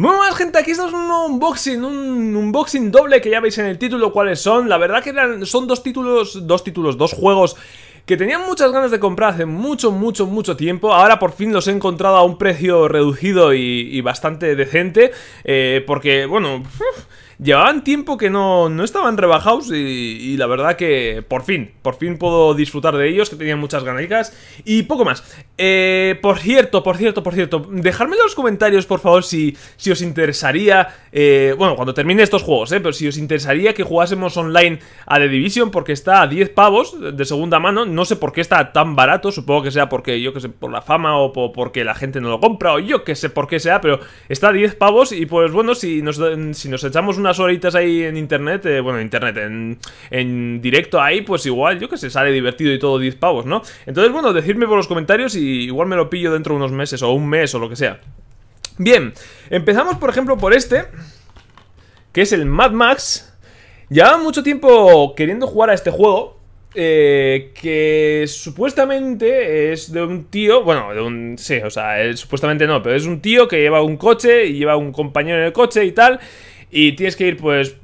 Muy buenas gente, aquí estamos un unboxing, un unboxing doble que ya veis en el título cuáles son La verdad que eran, son dos títulos, dos títulos, dos juegos que tenían muchas ganas de comprar hace mucho, mucho, mucho tiempo. Ahora por fin los he encontrado a un precio reducido y, bastante decente. Eh, porque, bueno, Llevaban tiempo que no, estaban rebajados y, la verdad que por fin, por fin puedo disfrutar de ellos, que tenían muchas ganas y poco más. Eh, por cierto, por cierto, por cierto, dejadme en los comentarios, por favor, si, si os interesaría, eh, bueno, cuando termine estos juegos, eh, pero si os interesaría que jugásemos online a The Division, porque está a 10 pavos de segunda mano, no sé por qué está tan barato, supongo que sea porque, yo que sé, por la fama o porque la gente no lo compra, o yo que sé por qué sea, pero está a 10 pavos y pues bueno, si si nos echamos una unas horitas ahí en internet, eh, bueno, internet, en, directo ahí, pues igual, yo que sé, sale divertido y todo 10 pavos, ¿no? Entonces, bueno, decidme por los comentarios y igual me lo pillo dentro de unos meses o un mes o lo que sea. Bien, empezamos por ejemplo por este, que es el Mad Max. Llevaba mucho tiempo queriendo jugar a este juego, eh, que supuestamente es de un tío, bueno, de un, sí, o sea, eh, supuestamente no, pero es un tío que lleva un coche y lleva un compañero en el coche y tal, y tienes que ir pues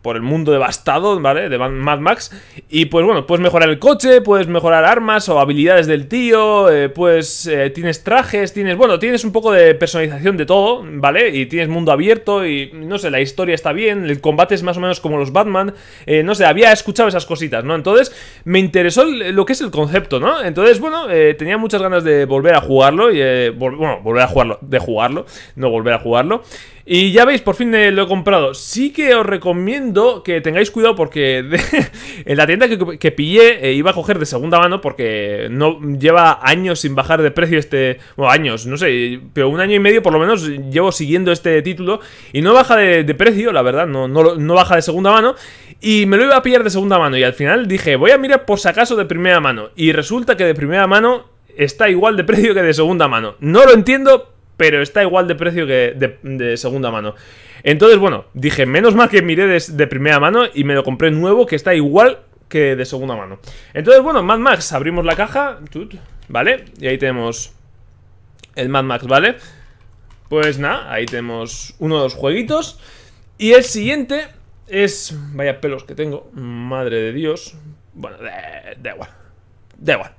por, el mundo devastado, ¿vale? De Mad Max. Y pues bueno, puedes mejorar el coche, puedes mejorar armas o habilidades del tío, eh, pues eh, tienes trajes, tienes, bueno, tienes un poco de personalización de todo, ¿vale? Y tienes mundo abierto y no sé, la historia está bien, el combate es más o menos como los Batman, eh, no sé, había escuchado esas cositas, ¿no? Entonces me interesó lo que es el concepto, ¿no? Entonces, bueno, tenía muchas ganas de volver a jugarlo, y, bueno, volver a jugarlo, de jugarlo, no volver a jugarlo. Y ya veis, por fin lo he comprado. Sí que os recomiendo recomiendo que tengáis cuidado porque en la tienda que, pillé eh, iba a coger de segunda mano porque no lleva años sin bajar de precio este... Bueno, años, no sé, pero un año y medio por lo menos llevo siguiendo este título y no baja de, precio, la verdad, no, no, no baja de segunda mano y me lo iba a pillar de segunda mano y al final dije, voy a mirar por si acaso de primera mano y resulta que de primera mano está igual de precio que de segunda mano. No lo entiendo, pero está igual de precio que de, segunda mano. Entonces, bueno, dije, menos mal que miré de, primera mano y me lo compré nuevo, que está igual que de segunda mano. Entonces, bueno, Mad Max, abrimos la caja, ¿vale? Y ahí tenemos el Mad Max, ¿vale? Pues nada, ahí tenemos uno de los jueguitos. Y el siguiente es... Vaya pelos que tengo, madre de Dios. Bueno, de igual da igual.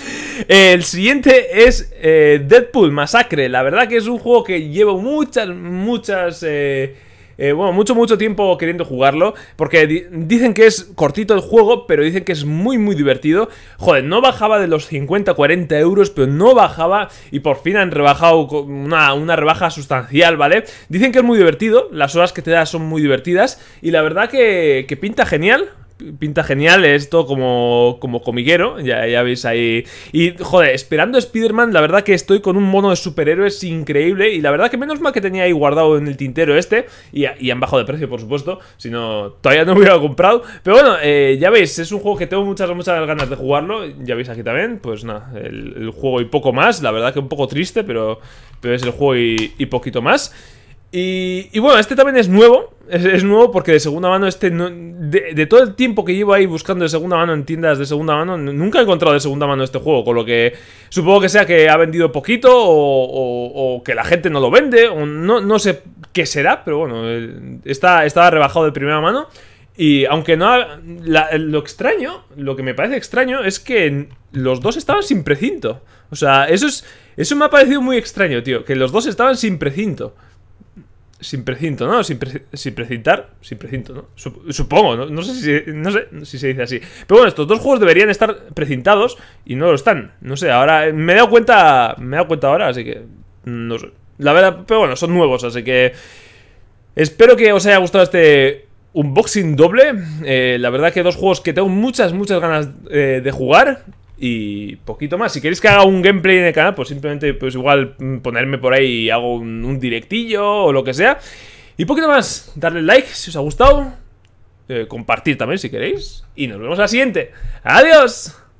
el siguiente es eh, Deadpool Masacre. La verdad que es un juego que llevo muchas, muchas... Eh, eh, bueno, mucho, mucho tiempo queriendo jugarlo. Porque dicen que es cortito el juego, pero dicen que es muy, muy divertido. Joder, no bajaba de los 50, 40 euros, pero no bajaba. Y por fin han rebajado una, rebaja sustancial, ¿vale? Dicen que es muy divertido, las horas que te da son muy divertidas. Y la verdad que pinta genial pinta genial, esto como, como comiguero, ya, ya veis ahí. Y, joder, esperando Spider-Man, la verdad que estoy con un mono de superhéroes increíble y la verdad que menos mal que tenía ahí guardado en el tintero este y, y han bajado de precio, por supuesto, si no, todavía no hubiera comprado. Pero bueno, eh, ya veis, es un juego que tengo muchas, muchas ganas de jugarlo, ya veis aquí también, pues nada, el, juego y poco más, la verdad que un poco triste, pero, pero es el juego y, y poquito más. Y, bueno, este también es nuevo. Es, nuevo porque de segunda mano, este no, de, todo el tiempo que llevo ahí buscando de segunda mano en tiendas de segunda mano, nunca he encontrado de segunda mano este juego. Con lo que supongo que sea que ha vendido poquito o, que la gente no lo vende, o no, no sé qué será, pero bueno, eh, está, estaba rebajado de primera mano. Y aunque no. lo extraño, lo que me parece extraño es que los dos estaban sin precinto. O sea, eso, es, eso me ha parecido muy extraño, tío. Que los dos estaban sin precinto sin precinto, ¿no? Sin, sin, precintar, sin precinto, ¿no? Supongo, ¿no? no, sé si, se dice así. Pero bueno, estos dos juegos deberían estar precintados y no lo están. No sé, ahora me he dado cuenta, me he dado cuenta ahora, así que no sé. La verdad, pero bueno, son nuevos, así que espero que os haya gustado este unboxing doble. Eh, la verdad que dos juegos que tengo muchas, muchas ganas eh, de jugar. Y poquito más. Si queréis que haga un gameplay en el canal, pues simplemente, pues igual mm, ponerme por ahí y hago un, directillo o lo que sea. Y poquito más. Darle like si os ha gustado. Eh, compartir también si queréis. Y nos vemos la siguiente. ¡Adiós!